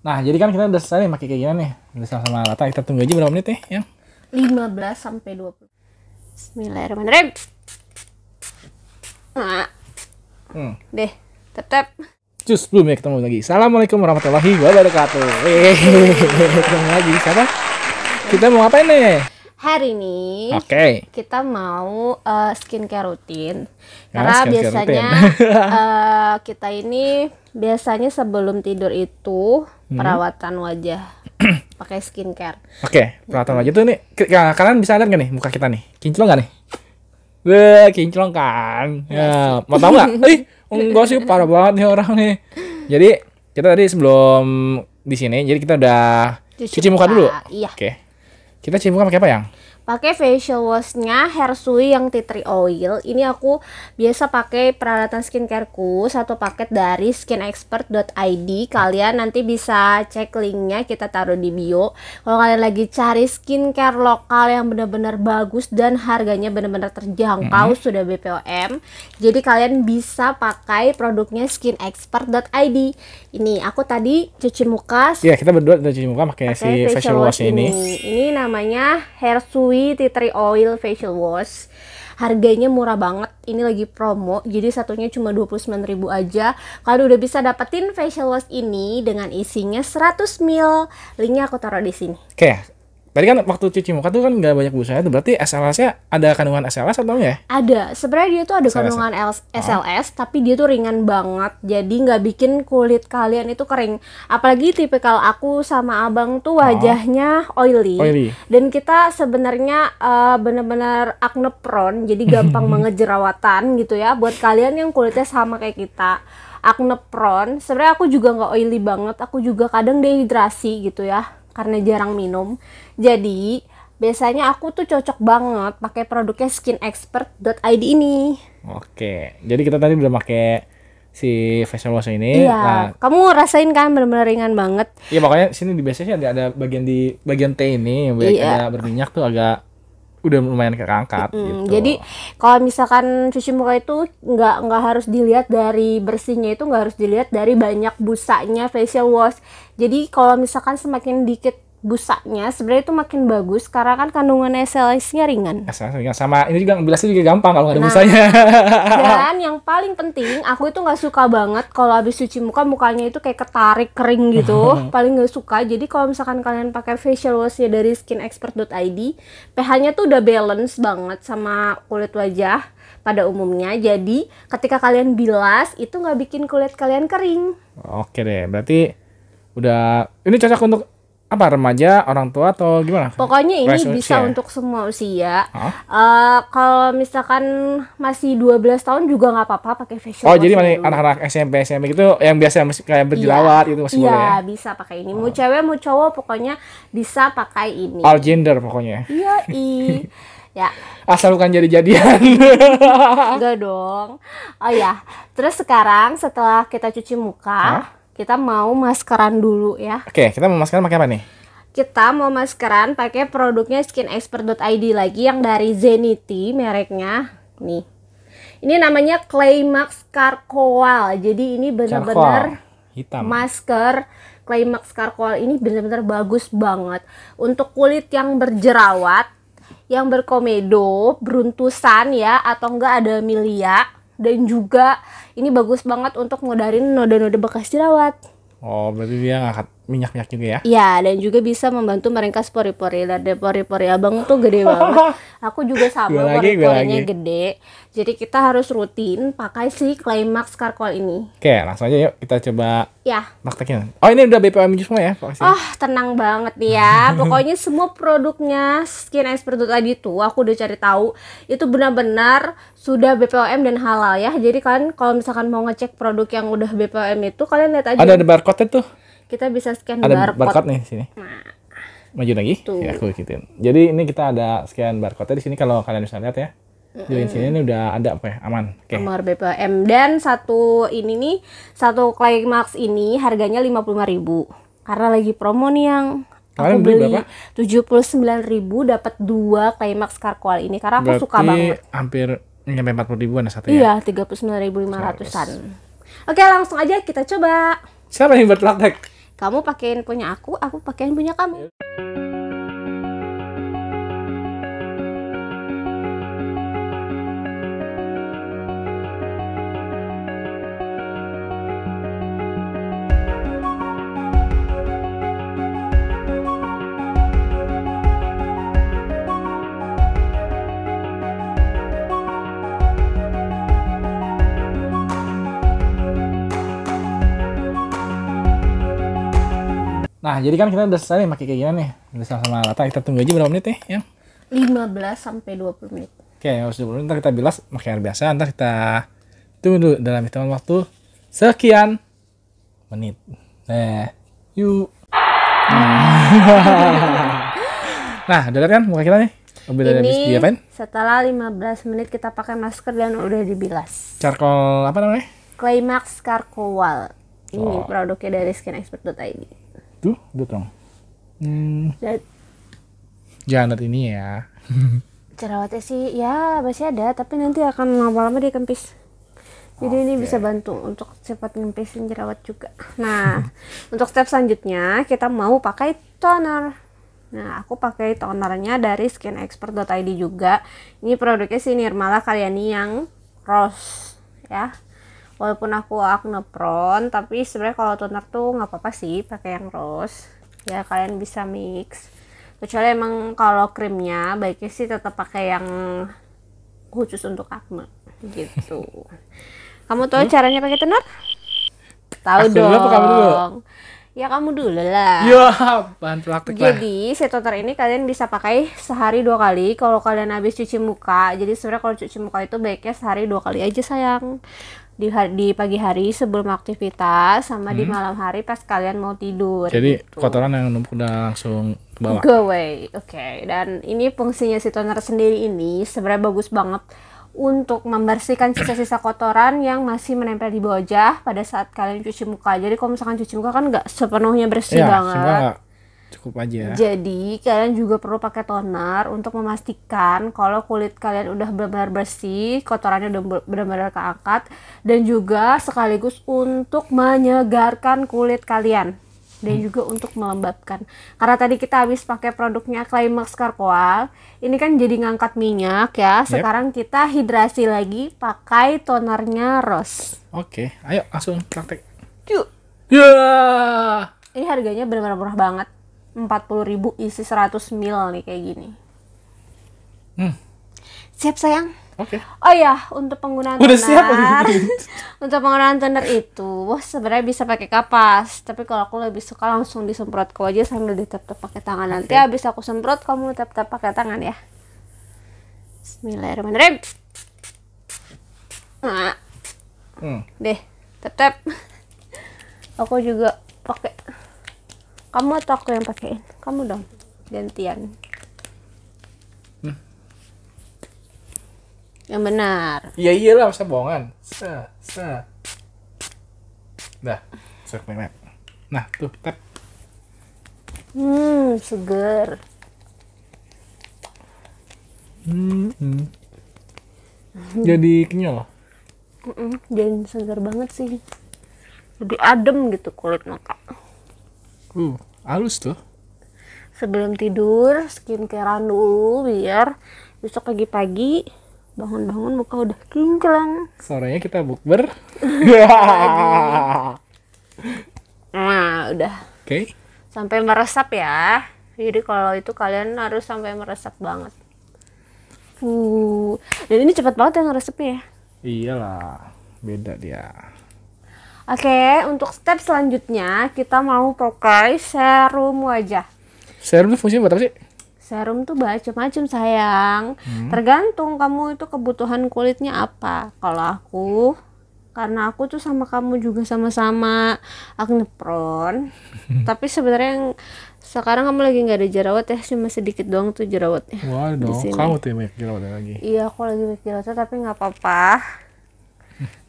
Nah, jadi kan kita udah selesai pakai kayak gini nih. Udah sama-sama rata, kita tunggu aja berapa menit nih, ya? 15 sampai 20. Bismillahirrahmanirrahim. Nah. Hmm. Deh, tetap. Cus, belum ya ketemu lagi. Assalamualaikum warahmatullahi wabarakatuh. ketemu lagi, siapa? Kita mau ngapain nih? Hari ini okay. kita mau uh, skincare rutin nah, karena skincare biasanya rutin. uh, kita ini biasanya sebelum tidur itu Hmm. perawatan wajah pakai skincare. Oke, okay, gitu. perawatan wajah tuh ini ya, kalian bisa lihat gak nih muka kita nih? Kinclong gak nih? Wah, kinclong kan. Ya, mau tahu gak? Ih, enggak sih parah banget nih orang nih. Jadi, kita tadi sebelum di sini, jadi kita udah cuci, muka, muka dulu. Iya. Oke. Okay. Kita cuci muka pakai apa, Yang? pakai facial washnya Hersui yang tea tree oil ini aku biasa pakai peralatan skincareku satu paket dari skinexpert.id kalian nanti bisa cek linknya kita taruh di bio kalau kalian lagi cari skincare lokal yang benar-benar bagus dan harganya benar-benar terjangkau hmm. sudah BPOM jadi kalian bisa pakai produknya skinexpert.id ini aku tadi cuci muka ya kita berdua udah cuci muka pakai si facial, wash, wash ini. ini ini namanya Hersui tea tree oil facial wash harganya murah banget ini lagi promo jadi satunya cuma 29.000 aja kalau udah bisa dapetin facial wash ini dengan isinya 100 mil, linknya aku taruh di sini oke okay Tadi kan waktu cuci muka tuh kan nggak banyak busanya tuh. Berarti SLS-nya ada kandungan SLS atau enggak ya? Ada. Sebenarnya dia tuh ada SLS. kandungan SLS, oh. tapi dia tuh ringan banget. Jadi nggak bikin kulit kalian itu kering. Apalagi tipikal aku sama abang tuh oh. wajahnya oh. oily. oily. Dan kita sebenarnya uh, eh, benar bener acne prone, jadi gampang banget jerawatan gitu ya. Buat kalian yang kulitnya sama kayak kita acne prone, sebenarnya aku juga nggak oily banget. Aku juga kadang dehidrasi gitu ya karena jarang minum. Jadi biasanya aku tuh cocok banget pakai produknya skinexpert.id ini. Oke, jadi kita tadi udah pakai si facial wash ini. Iya. Nah, kamu rasain kan benar-benar ringan banget. Iya, makanya sini di biasanya ada ada bagian di bagian T ini yang iya. berminyak tuh agak udah lumayan kerangkat mm, gitu. Jadi kalau misalkan cuci muka itu nggak nggak harus dilihat dari bersihnya itu nggak harus dilihat dari banyak busanya facial wash jadi kalau misalkan semakin dikit busanya sebenarnya itu makin bagus karena kan kandungan SLS-nya ringan. SLS ringan sama ini juga bilasnya juga gampang kalau nggak ada nah, busanya. dan yang paling penting aku itu nggak suka banget kalau habis cuci muka mukanya itu kayak ketarik kering gitu. paling nggak suka. Jadi kalau misalkan kalian pakai facial washnya dari skinexpert.id, pH-nya tuh udah balance banget sama kulit wajah pada umumnya. Jadi ketika kalian bilas itu nggak bikin kulit kalian kering. Oke deh, berarti udah ini cocok untuk apa remaja orang tua atau gimana pokoknya ini bisa untuk semua usia huh? uh, eh, kalau misalkan masih 12 tahun juga nggak apa-apa pakai facial oh jadi masih anak-anak SMP SMP gitu yang biasa masih kayak iya. berjilawat yeah. itu masih yeah, boleh ya bisa pakai ini mau oh. cewek mau cowok pokoknya bisa pakai ini all gender pokoknya iya i ya asal bukan jadi jadian enggak dong oh ya terus sekarang setelah kita cuci muka huh? kita mau maskeran dulu ya. Oke, kita mau maskeran pakai apa nih? Kita mau maskeran pakai produknya skinexpert.id lagi yang dari Zenity mereknya. Nih. Ini namanya Claymax Charcoal. Jadi ini benar-benar hitam. Masker Claymax Charcoal ini benar-benar bagus banget untuk kulit yang berjerawat, yang berkomedo, beruntusan ya atau enggak ada milia dan juga ini bagus banget untuk ngedarin noda-noda bekas jerawat. Oh, berarti dia ngangkat minyak-minyak juga ya. Iya, dan juga bisa membantu meringkas pori-pori. Dan pori-pori abang tuh gede banget. Aku juga sama pori-porinya gede. Jadi kita harus rutin pakai si Climax Carcoal ini. Oke, langsung aja yuk kita coba ya. praktekin. Oh, ini udah BPOM semua ya? Pokoknya. Oh, tenang banget nih ya. Pokoknya semua produknya Skin Expert tadi tuh aku udah cari tahu itu benar-benar sudah BPOM dan halal ya. Jadi kan kalau misalkan mau ngecek produk yang udah BPOM itu kalian lihat aja. Ada, ada barcode tuh kita bisa scan ada barcode, barcode nih sini maju lagi Tuh. ya aku ikutin jadi ini kita ada scan barcode di sini kalau kalian bisa lihat ya mm -hmm. di sini ini udah ada apa ya aman oke okay. nomor BPM dan satu ini nih satu Climax ini harganya lima puluh lima ribu karena lagi promo nih yang aku beli, tujuh puluh sembilan ribu dapat dua Climax Carcoal ini karena aku suka banget hampir nyampe empat puluh ribuan ya, satu ya iya tiga puluh sembilan ribu lima ratusan oke langsung aja kita coba siapa yang bertelak kamu pakein punya aku aku pakein punya kamu Nah, jadi kan kita udah selesai nih pakai kayak gini nih. Udah sama-sama rata. Kita tunggu aja berapa menit nih, ya? 15 sampai 20 menit. Oke, okay, harus 20 menit. Ntar kita bilas pakai air biasa. Ntar kita tunggu dulu dalam hitungan waktu sekian menit. Nah, yuk. nah, udah lihat kan muka kita nih? Mobil Ini diapain? setelah 15 menit kita pakai masker dan udah dibilas. Charcoal apa namanya? climax Charcoal. Ini oh. produknya dari skinexpert.id. Tuh, udah Hmm. Ya. ini ya. Jerawatnya sih ya masih ada, tapi nanti akan lama-lama dia kempis. Jadi okay. ini bisa bantu untuk cepat ngempisin jerawat juga. Nah, untuk step selanjutnya kita mau pakai toner. Nah, aku pakai tonernya dari skinexpert.id juga. Ini produknya si Nirmala Kalyani yang Rose ya walaupun aku acne prone tapi sebenarnya kalau toner tuh nggak apa-apa sih pakai yang rose ya kalian bisa mix kecuali emang kalau krimnya baiknya sih tetap pakai yang khusus untuk acne gitu kamu tahu hmm? caranya pakai toner tahu dong apa kamu dulu? ya kamu dulu lah ya bahan praktik jadi set si toner ini kalian bisa pakai sehari dua kali kalau kalian habis cuci muka jadi sebenarnya kalau cuci muka itu baiknya sehari dua kali aja sayang di hari, di pagi hari sebelum aktivitas sama hmm. di malam hari pas kalian mau tidur. Jadi gitu. kotoran yang numpuk udah langsung ke bawah. Go away. Oke. Okay. Dan ini fungsinya si toner sendiri ini sebenarnya bagus banget untuk membersihkan sisa-sisa kotoran yang masih menempel di bawah wajah pada saat kalian cuci muka. Jadi kalau misalkan cuci muka kan nggak sepenuhnya bersih ya, banget cukup aja. Jadi kalian juga perlu pakai toner untuk memastikan kalau kulit kalian udah benar-benar bersih, kotorannya udah benar-benar keangkat dan juga sekaligus untuk menyegarkan kulit kalian dan hmm. juga untuk melembabkan. Karena tadi kita habis pakai produknya Climax Carcoal, ini kan jadi ngangkat minyak ya. Sekarang yep. kita hidrasi lagi pakai tonernya Rose. Oke, ayo langsung praktek. Yuk. Ya. Yeah. Ini harganya benar-benar murah banget. 40 ribu isi 100 mil nih kayak gini. Hmm. Siap sayang? Oke. Okay. Oh ya, untuk penggunaan Udah toner. Siap, untuk penggunaan toner itu sebenarnya bisa pakai kapas, tapi kalau aku lebih suka langsung disemprot ke wajah sambil ditetap pakai tangan. Okay. Nanti habis aku semprot kamu tetap pakai tangan ya. Bismillahirrahmanirrahim. Nah. Hmm. Deh, tetap. Aku juga pakai kamu atau aku yang pakaiin, kamu dong gantian hmm. yang benar iya iyalah masa bohongan se se dah sok nah tuh tap hmm segar. hmm, hmm. jadi kenyal Mm -mm, jadi segar banget sih lebih adem gitu kulit mata Uh, halus tuh. Sebelum tidur skincarean dulu biar besok pagi-pagi bangun-bangun muka udah kinclong. Sorenya kita bukber. nah, udah. Oke. Okay. Sampai meresap ya. Jadi kalau itu kalian harus sampai meresap banget. Uh, dan ini cepat banget yang resepnya ya. Iyalah, beda dia. Oke, untuk step selanjutnya kita mau pakai serum wajah. Serum tuh fungsinya buat apa sih? Serum tuh macam-macam sayang. Hmm. Tergantung kamu itu kebutuhan kulitnya apa. Kalau aku karena aku tuh sama kamu juga sama-sama acne prone. Tapi sebenarnya yang sekarang kamu lagi nggak ada jerawat ya cuma sedikit doang tuh jerawatnya. Waduh, kamu tuh yang banyak jerawat lagi. Iya, aku lagi banyak jerawat tapi nggak apa-apa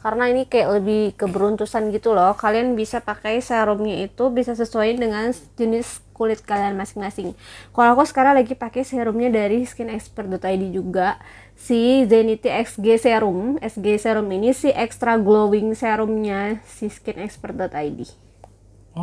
karena ini kayak lebih keberuntusan gitu loh kalian bisa pakai serumnya itu bisa sesuai dengan jenis kulit kalian masing-masing kalau aku sekarang lagi pakai serumnya dari Skin Expert ID juga si Zenity XG Serum SG Serum ini si extra glowing serumnya si skinexpert.id oke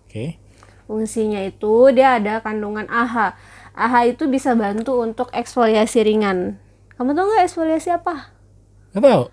okay. fungsinya itu dia ada kandungan AHA AHA itu bisa bantu untuk eksfoliasi ringan kamu tau nggak eksfoliasi apa? Gak tau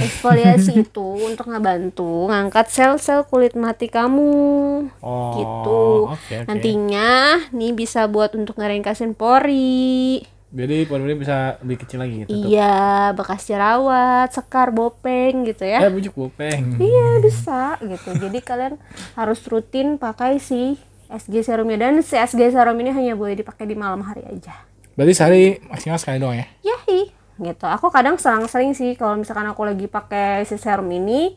Eksfoliasi itu untuk ngebantu ngangkat sel-sel kulit mati kamu. Oh, gitu. Okay, okay. Nantinya nih bisa buat untuk ngeringkasin pori. Jadi pori-pori bisa lebih kecil lagi gitu. Iya, bekas jerawat, sekar, bopeng gitu ya. Eh, bujuk bopeng. Iya, bisa gitu. Jadi kalian harus rutin pakai si SG serumnya dan si SG serum ini hanya boleh dipakai di malam hari aja. Berarti sehari maksimal sekali doang ya? Yahi gitu aku kadang sering-sering sih kalau misalkan aku lagi pakai si serum ini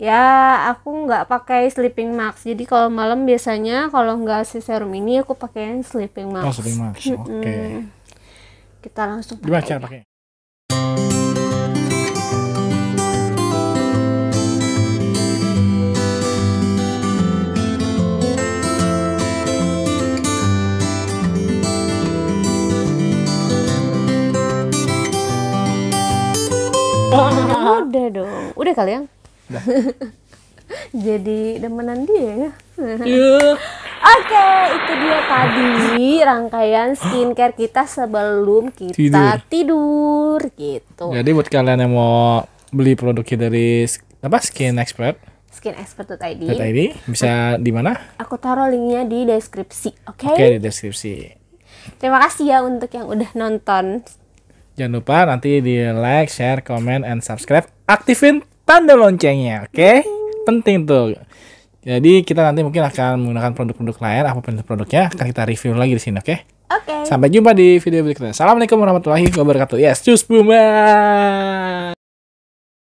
ya aku nggak pakai sleeping mask jadi kalau malam biasanya kalau nggak si serum ini aku pakai sleeping mask oh sleeping mask oke okay. kita langsung pakai. pakai udah dong udah kali ya? jadi demenan dia ya. Iya. Oke, itu dia tadi rangkaian skincare kita sebelum kita tidur, tidur gitu. Jadi buat kalian yang mau beli produk dari apa Skin Expert Skin expert ID. .id. bisa di mana? Aku taruh linknya di deskripsi, oke? Okay? Oke, okay, di deskripsi. Terima kasih ya untuk yang udah nonton Jangan lupa nanti di like, share, comment, and subscribe. Aktifin tanda loncengnya, oke? Okay? Penting tuh. Jadi kita nanti mungkin akan menggunakan produk-produk lain, apapun produknya akan kita review lagi di sini, oke? Okay? Oke. Okay. Sampai jumpa di video berikutnya. Assalamualaikum warahmatullahi wabarakatuh. Yes, cus bumba.